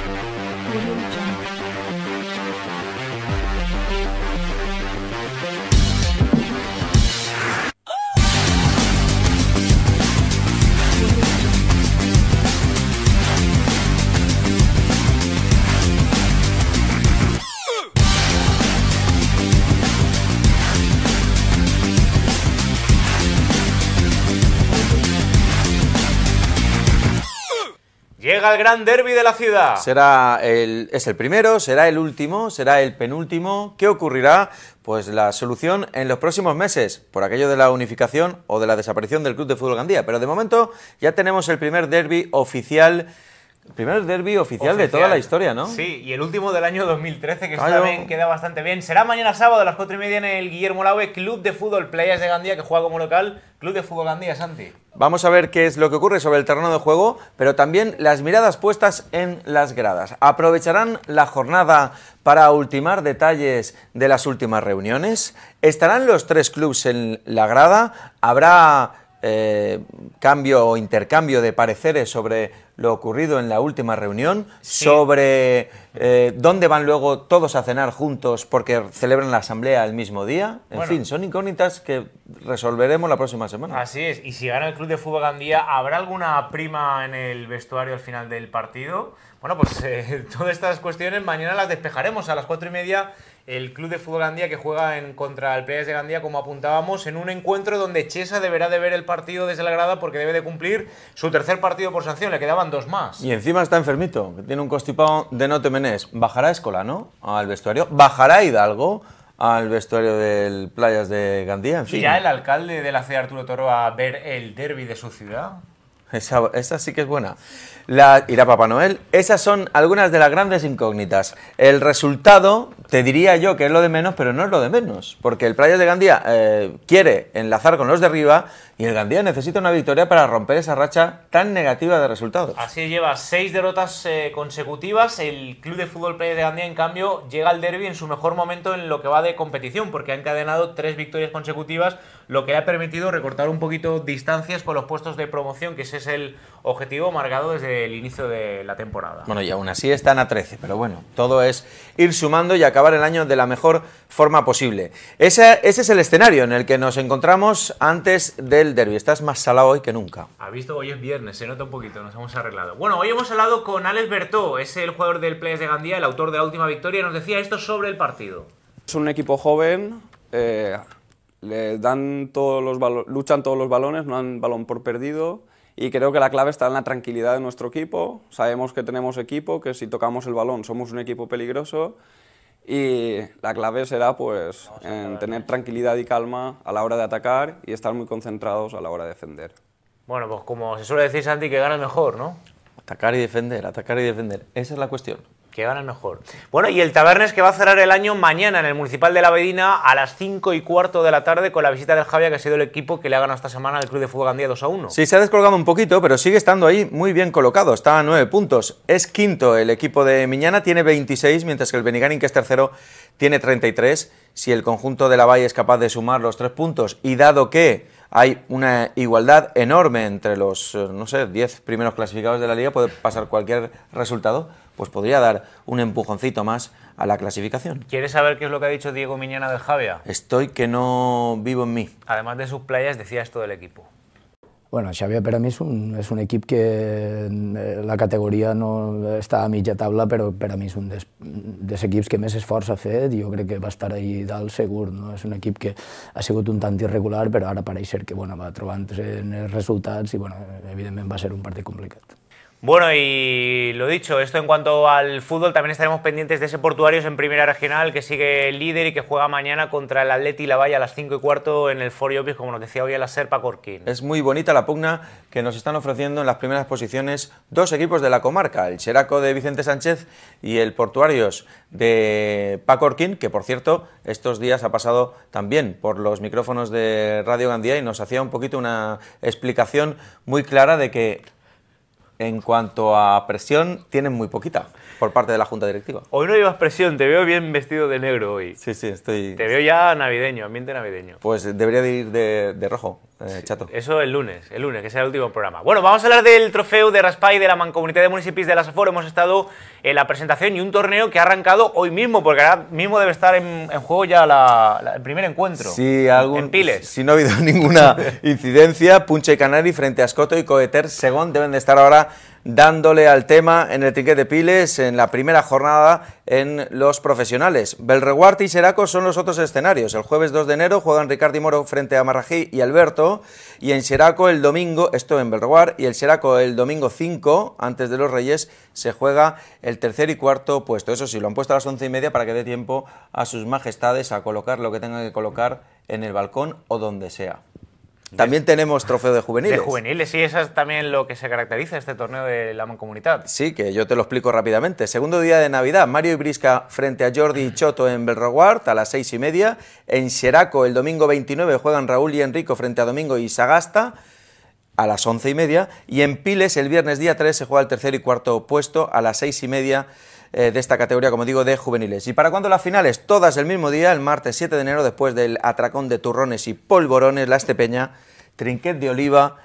Audio Jungle. el gran derby de la ciudad. Será el, es el primero, será el último, será el penúltimo. ¿Qué ocurrirá? Pues la solución en los próximos meses, por aquello de la unificación o de la desaparición del Club de Fútbol Gandía. Pero de momento ya tenemos el primer derby oficial. El primer derby oficial, de toda la historia, ¿no? Sí, y el último del año 2013, que también queda bastante bien. Será mañana sábado a las 4 y media en el Guillermo Laue, Club de Fútbol Playas de Gandía, que juega como local. Club de Fútbol Gandía, Santi. Vamos a ver qué es lo que ocurre sobre el terreno de juego, pero también las miradas puestas en las gradas. ¿Aprovecharán la jornada para ultimar detalles de las últimas reuniones? ¿Estarán los tres clubes en la grada? ¿Habrá eh, cambio o intercambio de pareceres sobre lo ocurrido en la última reunión, sobre eh, dónde van luego todos a cenar juntos porque celebran la asamblea el mismo día. En fin, son incógnitas que resolveremos la próxima semana. Así es, y si gana el Club de Fútbol Gandía, ¿habrá alguna prima en el vestuario al final del partido? Bueno, pues eh, todas estas cuestiones mañana las despejaremos a las cuatro y media. El Club de Fútbol Gandía que juega en contra el Playas de Gandía, como apuntábamos, en un encuentro donde Chesa deberá de ver el partido desde la grada porque debe de cumplir su tercer partido por sanción. Le quedaban dos más. Y encima está enfermito, que tiene un constipado de no temenés. Bajará Escola, ¿no? Al vestuario. Bajará Hidalgo al vestuario del Playas de Gandía. En fin. el alcalde de la ciudad, Arturo Toro, a ver el derby de su ciudad? Esa, sí que es buena. La, irá Papá Noel. Esas son algunas de las grandes incógnitas. El resultado, te diría yo que es lo de menos, pero no es lo de menos. Porque el Playas de Gandía eh, quiere enlazar con los de arriba y el Gandía necesita una victoria para romper esa racha tan negativa de resultados. Así lleva seis derrotas eh, consecutivas. El Club de Fútbol Playas de Gandía, en cambio, llega al derby en su mejor momento en lo que va de competición, porque ha encadenado tres victorias consecutivas, lo que le ha permitido recortar un poquito distancias con los puestos de promoción que se es el objetivo marcado desde el inicio de la temporada. Bueno, y aún así están a 13, pero bueno, todo es ir sumando y acabar el año de la mejor forma posible. Ese, es el escenario en el que nos encontramos antes del derby. Estás más salado hoy que nunca. Ha visto, hoy es viernes, se nota un poquito, nos hemos arreglado. Bueno, hoy hemos hablado con Alex Bertó, es el jugador del Players de Gandía, el autor de la última victoria, nos decía esto sobre el partido. Es un equipo joven, eh, le dan todos los luchan todos los balones, no dan balón por perdido y creo que la clave está en la tranquilidad de nuestro equipo. Sabemos que tenemos equipo, que si tocamos el balón somos un equipo peligroso y la clave será pues en tener tranquilidad y calma a la hora de atacar y estar muy concentrados a la hora de defender. Bueno, pues como se suele decir Santi, que gana mejor, ¿no? Atacar y defender, atacar y defender. Esa es la cuestión. Que gana mejor. Bueno, y el Tabernes que va a cerrar el año mañana en el Municipal de la Bedina a las 5 y cuarto de la tarde con la visita del Javier, que ha sido el equipo que le ha ganado esta semana al Club de Fútbol Gandía 2 a 1. Sí, se ha descolgado un poquito, pero sigue estando ahí muy bien colocado. Está a 9 puntos. Es quinto el equipo de Miñana, tiene 26, mientras que el Beniganin, que es tercero, tiene 33. Si el conjunto de la Valle es capaz de sumar los 3 puntos, y dado que hay una igualdad enorme entre los, eh, no sé, 10 primeros clasificados de la liga, puede pasar cualquier resultado pues podría dar un empujoncito más a la clasificación. ¿Quieres saber qué es lo que ha dicho Diego Miñana del Javia? Estoy que no vivo en mí. Además de sus playas, decía esto del equipo. Bueno, Xavier para a mí un, equipo que eh, la categoría no está a mi ya tabla, pero para mí es un de que me esforç ha fet yo yo creo que va a estar ahí dal segur. No? es un equipo que ha sido un tanto irregular, pero ahora parece ser que bueno, va en els resultados y bueno, evidentemente va a ser un partido complicado. Bueno, y lo dicho, esto en cuanto al fútbol, también estaremos pendientes de ese Portuarios en Primera Regional que sigue líder y que juega mañana contra el Atleti La a las 5 y cuarto en el Opis, como nos decía hoy la Serpa Orquín. Es muy bonita la pugna que nos están ofreciendo en las primeras posiciones dos equipos de la comarca, el Cheraco de Vicente Sánchez y el Portuarios de Paco Orquín, que por cierto, estos días ha pasado también por los micrófonos de Radio Gandía y nos hacía un poquito una explicación muy clara de que en cuanto a presión, tienen muy poquita por parte de la Junta Directiva. Hoy no llevas presión, te veo bien vestido de negro hoy. Sí, sí, estoy... Te veo ya navideño, ambiente navideño. Pues debería de ir de, de rojo. Eh, chato. Eso el lunes, el lunes, que sea el último programa. Bueno, vamos a hablar del trofeo de Raspay de la Mancomunidad de Municipios de la Safor. Hemos estado en la presentación y un torneo que ha arrancado hoy mismo, porque ahora mismo debe estar en, juego ya el primer encuentro. Sí, algún, en Piles. Si no ha habido ninguna incidencia, Punche Canari frente a scoto y Coeter según deben de estar ahora dándole al tema en el ticket de Piles en la primera jornada en los profesionales. Belreguarte y Seraco son los otros escenarios. El jueves 2 de enero juegan Ricardo y Moro frente a Marrají y Alberto y en Seraco el domingo, esto en Belreguarte, y el Seraco el domingo 5, antes de los Reyes, se juega el tercer y cuarto puesto. Eso sí, lo han puesto a las once y media para que dé tiempo a sus majestades a colocar lo que tengan que colocar en el balcón o donde sea. También tenemos trofeo de juveniles. De juveniles, sí, eso es también lo que se caracteriza este torneo de la Mancomunidad. Sí, que yo te lo explico rápidamente. Segundo día de Navidad, Mario Ibrisca frente a Jordi y Choto en Belroguard a las seis y media. En Xeraco, el domingo 29, juegan Raúl y Enrico frente a Domingo y Sagasta a las once y media. Y en Piles, el viernes día 3, se juega el tercer y cuarto puesto a las seis y media eh, de esta categoría, como digo, de juveniles. ¿Y para cuando las finales? Todas el mismo día, el martes 7 de enero, después del atracón de turrones y polvorones, la Estepeña, Trinquet de Oliva,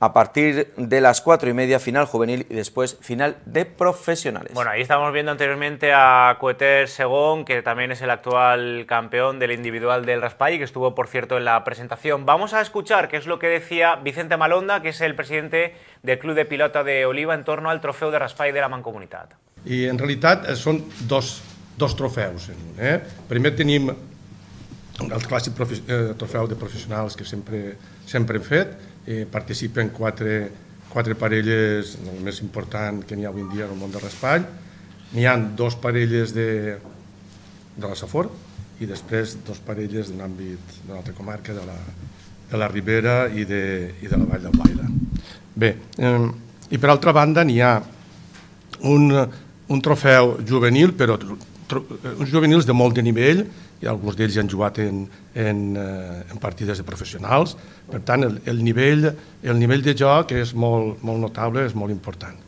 a partir de las cuatro y media, final juvenil y después final de profesionales. Bueno, ahí estamos viendo anteriormente a Cueter Segón, que también es el actual campeón del individual del raspay que estuvo, por cierto, en la presentación. Vamos a escuchar qué es lo que decía Vicente Malonda, que es el presidente del Club de Pilota de Oliva, en torno al trofeo de Raspall de la Mancomunidad. i en realitat eh, són dos, dos trofeus. En un, eh? Primer tenim el clàssic eh, trofeu de professionals que sempre, sempre hem fet, eh, participen quatre, quatre parelles, el més important que n'hi ha avui dia en el món de raspall, n'hi han dos parelles de, de la Safor i després dos parelles d'un àmbit d'una altra comarca, de la, de la Ribera i de, i de la Vall del Baila. Bé, eh, i per altra banda n'hi ha un, un trofeu juvenil, però eh, uns juvenils de molt de nivell, i alguns d'ells han jugat en, en, eh, en partides de professionals, per tant el, el, nivell, el nivell de joc és molt, molt notable, és molt important.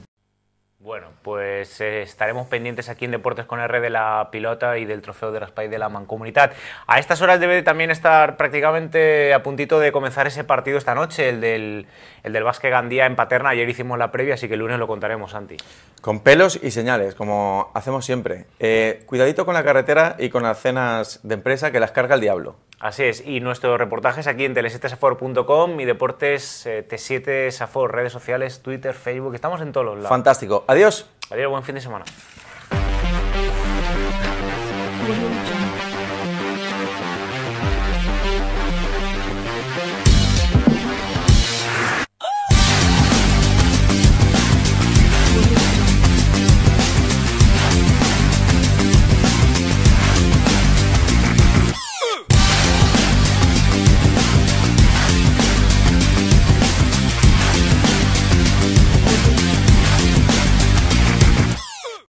Bueno, pues eh, estaremos pendientes aquí en Deportes con R de la pilota y del trofeo de Raspay de la Mancomunidad. A estas horas debe también estar prácticamente a puntito de comenzar ese partido esta noche, el del, el Gandía en Paterna. Ayer hicimos la previa, así que el lunes lo contaremos, Santi. Con pelos y señales, como hacemos siempre. Eh, cuidadito con la carretera y con las cenas de empresa que las carga el diablo. Así es, y nuestro reportajes aquí en telesetesafor.com y deportes eh, T7safor, redes sociales, Twitter, Facebook, estamos en todos los lados. Fantástico, adiós. Adiós, buen fin de semana.